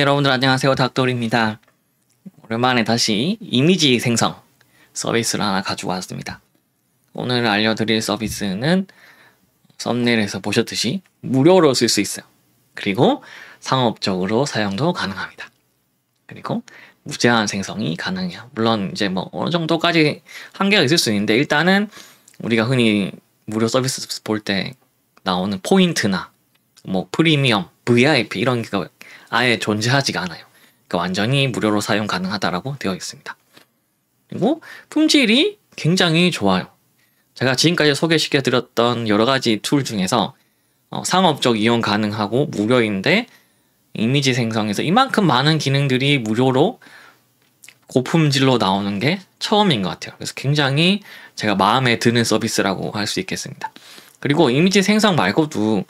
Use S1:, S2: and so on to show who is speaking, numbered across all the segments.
S1: 여러분들 안녕하세요. 닥돌입니다. 오랜만에 다시 이미지 생성 서비스를 하나 가지고 왔습니다. 오늘 알려드릴 서비스는 썸네일에서 보셨듯이 무료로 쓸 수 있어요. 그리고 상업적으로 사용도 가능합니다. 그리고 무제한 생성이 가능해요. 물론 이제 뭐 어느 정도까지 한계가 있을 수 있는데 일단은 우리가 흔히 무료 서비스 볼 때 나오는 포인트나 뭐 프리미엄, VIP 이런 게 아예 존재하지가 않아요. 그러니까 완전히 무료로 사용 가능하다라고 되어 있습니다. 그리고 품질이 굉장히 좋아요. 제가 지금까지 소개시켜드렸던 여러 가지 툴 중에서 어, 상업적 이용 가능하고 무료인데 이미지 생성에서 이만큼 많은 기능들이 무료로 고품질로 나오는 게 처음인 것 같아요. 그래서 굉장히 제가 마음에 드는 서비스라고 할 수 있겠습니다. 그리고 이미지 생성 말고도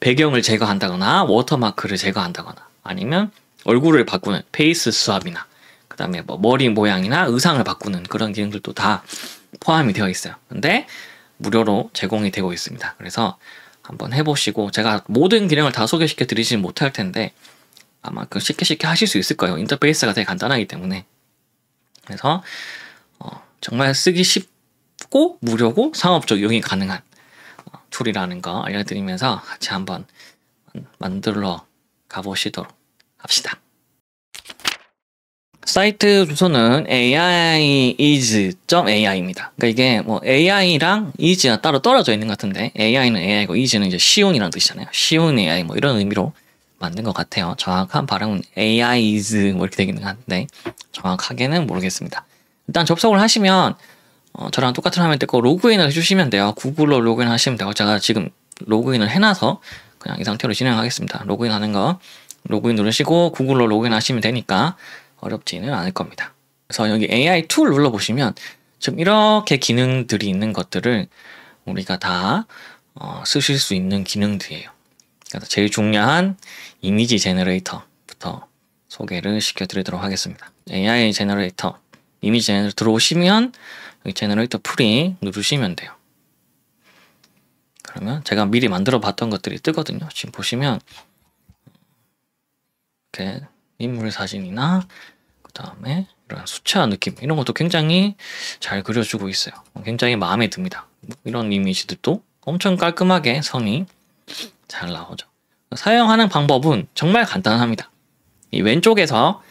S1: 배경을 제거한다거나 워터마크를 제거한다거나 아니면 얼굴을 바꾸는 페이스 수압이나 그 다음에 뭐 머리 모양이나 의상을 바꾸는 그런 기능들도 다 포함이 되어 있어요. 근데 무료로 제공이 되고 있습니다. 그래서 한번 해보시고 제가 모든 기능을 다 소개시켜 드리진 못할 텐데 아마 그 쉽게 쉽게 하실 수 있을 거예요. 인터페이스가 되게 간단하기 때문에 그래서 어, 정말 쓰기 쉽고 무료고 상업적 이용이 가능한 어, 툴이라는 거 알려드리면서 같이 한번 만들어 가보시도록 합시다. 사이트 주소는 aiis.ai입니다. 그러니까 이게 뭐 ai랑 is가 따로 떨어져 있는 것 같은데 ai는 ai고 is는 이제 쉬운이라는 뜻이잖아요. 쉬운 ai 뭐 이런 의미로 만든 것 같아요. 정확한 발음은 AIs 뭐 이렇게 되기는 한데 정확하게는 모르겠습니다. 일단 접속을 하시면 어, 저랑 똑같은 화면 뜨고 로그인을 해주시면 돼요. 구글로 로그인 하시면 되고 제가 지금 로그인을 해놔서 그냥 이 상태로 진행하겠습니다. 로그인 하는 거 로그인 누르시고 구글로 로그인 하시면 되니까 어렵지는 않을 겁니다. 그래서 여기 AI 툴 눌러보시면 지금 이렇게 기능들이 있는 것들을 우리가 다 어, 쓰실 수 있는 기능들이에요. 그래서 제일 중요한 이미지 제너레이터부터 소개를 시켜드리도록 하겠습니다. AI 제너레이터 이미지 제너레이터 들어오시면 여기 제너레이터 풀이 누르시면 돼요. 그러면 제가 미리 만들어 봤던 것들이 뜨거든요. 지금 보시면 이렇게 인물 사진이나 그 다음에 이런 수채화 느낌 이런 것도 굉장히 잘 그려주고 있어요. 굉장히 마음에 듭니다. 이런 이미지들도 엄청 깔끔하게 선이 잘 나오죠. 사용하는 방법은 정말 간단합니다. 이 왼쪽에서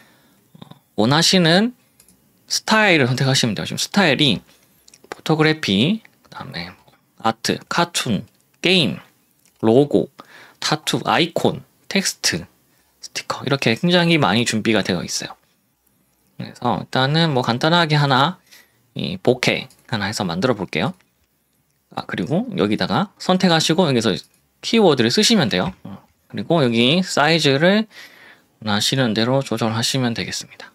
S1: 어, 원하시는 스타일을 선택하시면 돼요. 지금 스타일이 포토그래피, 그 다음에 아트, 카툰, 게임, 로고, 타투, 아이콘, 텍스트, 스티커 이렇게 굉장히 많이 준비가 되어 있어요. 그래서 일단은 뭐 간단하게 하나 이 보케 하나 해서 만들어 볼게요. 아 그리고 여기다가 선택하시고 여기서 키워드를 쓰시면 돼요. 어, 그리고 여기 사이즈를 원하시는 대로 조절하시면 되겠습니다.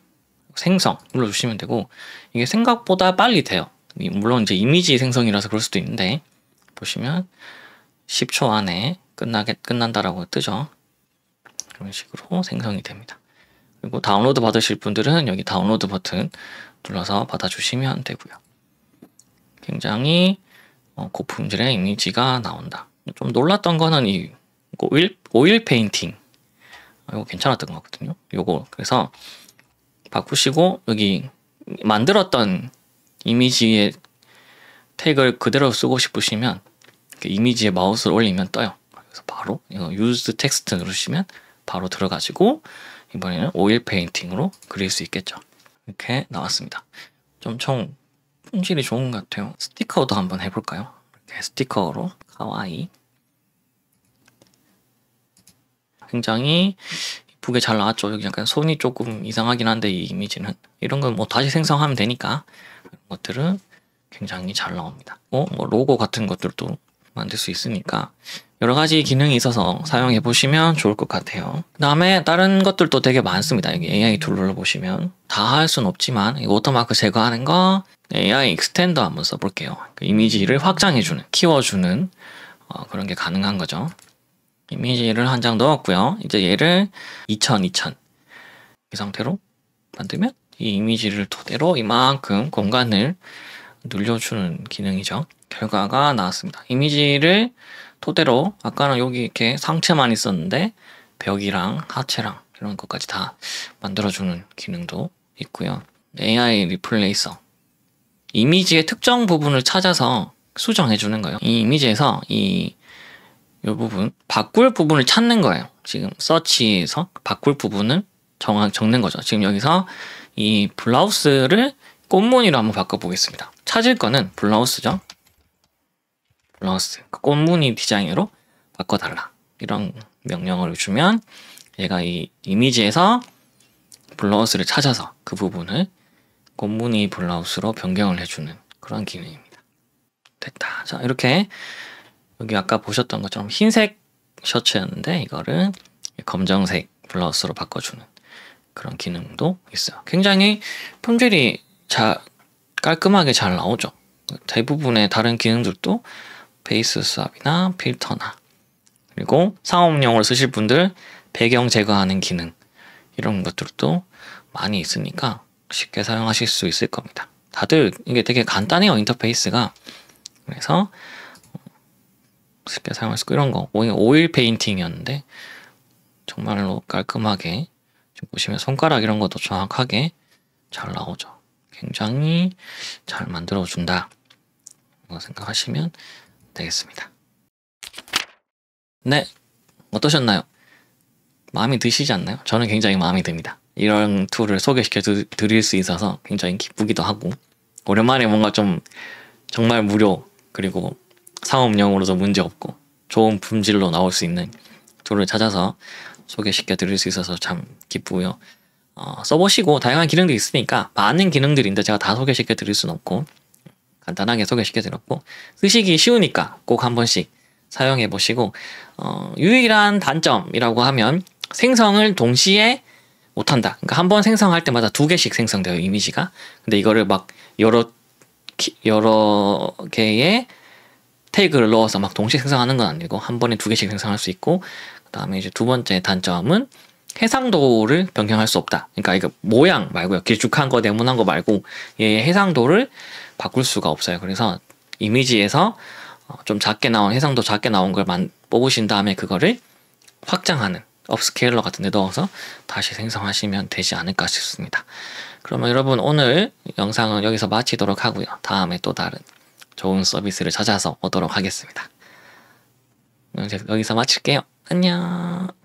S1: 생성 눌러주시면 되고 이게 생각보다 빨리 돼요. 물론 이제 이미지 생성이라서 그럴 수도 있는데 보시면 10초 안에 끝나게, 끝난다라고 뜨죠. 그런 식으로 생성이 됩니다. 그리고 다운로드 받으실 분들은 여기 다운로드 버튼 눌러서 받아주시면 되고요. 굉장히 어, 고품질의 이미지가 나온다. 좀 놀랐던 거는 이 오일, 오일 페인팅. 아, 이거 괜찮았던 거거든요. 이거 그래서 바꾸시고 여기 만들었던 이미지의 태그를 그대로 쓰고 싶으시면 그 이미지에 마우스를 올리면 떠요. 그래서 바로 이거 유즈 텍스트 누르시면 바로 들어가지고 이번에는 오일 페인팅으로 그릴 수 있겠죠. 이렇게 나왔습니다. 좀총 품질이 좋은 것 같아요. 스티커도 한번 해볼까요? 이렇게 스티커로 가와이 굉장히 이쁘게 잘 나왔죠. 여기 약간 손이 조금 이상하긴 한데 이 이미지는 이런 건 뭐 다시 생성하면 되니까 이런 것들은 굉장히 잘 나옵니다. 어, 뭐 로고 같은 것들도 만들 수 있으니까 여러 가지 기능이 있어서 사용해 보시면 좋을 것 같아요. 그 다음에 다른 것들도 되게 많습니다. 여기 AI 툴 눌러보시면 다할 수는 없지만 워터마크 제거하는 거 AI 익스텐더 한번 써볼게요. 그 이미지를 확장해주는, 키워주는 어, 그런 게 가능한 거죠. 이미지를 한 장 넣었고요. 이제 얘를 2000, 2000 이 상태로 만들면 이 이미지를 토대로 이만큼 공간을 눌려주는 기능이죠. 결과가 나왔습니다. 이미지를 토대로 아까는 여기 이렇게 상체만 있었는데 벽이랑 하체랑 이런 것까지 다 만들어주는 기능도 있고요. AI 리플레이서 이미지의 특정 부분을 찾아서 수정해주는 거예요. 이 이미지에서 이, 이 부분 바꿀 부분을 찾는 거예요. 지금 서치에서 바꿀 부분을 정, 하 적는 거죠. 지금 여기서 이 블라우스를 꽃무늬로 한번 바꿔보겠습니다. 찾을 거는 블라우스죠. 블라우스 그 꽃무늬 디자인으로 바꿔달라 이런 명령을 주면 얘가 이 이미지에서 블라우스를 찾아서 그 부분을 꽃무늬 블라우스로 변경을 해주는 그런 기능입니다. 됐다. 자 이렇게 여기 아까 보셨던 것처럼 흰색 셔츠였는데 이거를 검정색 블라우스로 바꿔주는 그런 기능도 있어요. 굉장히 품질이 자, 깔끔하게 잘 나오죠. 대부분의 다른 기능들도 베이스 수압이나 필터나 그리고 상업용으로 쓰실 분들 배경 제거하는 기능 이런 것들도 많이 있으니까 쉽게 사용하실 수 있을 겁니다. 다들 이게 되게 간단해요 인터페이스가 그래서 어, 쉽게 사용할 수 있고 이런 거 오일 페인팅이었는데 정말로 깔끔하게 지금 보시면 손가락 이런 것도 정확하게 잘 나오죠. 굉장히 잘 만들어준다 생각하시면 되겠습니다. 네, 어떠셨나요? 마음이 드시지 않나요? 저는 굉장히 마음이 듭니다. 이런 툴을 소개시켜 드릴 수 있어서 굉장히 기쁘기도 하고 오랜만에 뭔가 좀 정말 무료 그리고 상업용으로도 문제없고 좋은 품질로 나올 수 있는 툴을 찾아서 소개시켜 드릴 수 있어서 참 기쁘고요. 어, 써보시고 다양한 기능들이 있으니까 많은 기능들인데 제가 다 소개시켜 드릴 수는 없고 간단하게 소개시켜드렸고 쓰시기 그 쉬우니까 꼭 한 번씩 사용해 보시고 어, 유일한 단점이라고 하면 생성을 동시에 못한다. 그러니까 한 번 생성할 때마다 두 개씩 생성돼요 이미지가. 근데 이거를 막 여러 여러 개의 태그를 넣어서 막 동시에 생성하는 건 아니고 한 번에 두 개씩 생성할 수 있고 그다음에 이제 두 번째 단점은 해상도를 변경할 수 없다. 그러니까 이거 모양 말고요. 길쭉한 거 네모난 거 말고 얘 해상도를 바꿀 수가 없어요. 그래서 이미지에서 어, 좀 작게 나온 해상도 작게 나온 걸 뽑으신 다음에 그거를 확장하는 업스케일러 같은 데 넣어서 다시 생성하시면 되지 않을까 싶습니다. 그러면 여러분 오늘 영상은 여기서 마치도록 하고요. 다음에 또 다른 좋은 서비스를 찾아서 오도록 하겠습니다. 여기서 마칠게요. 안녕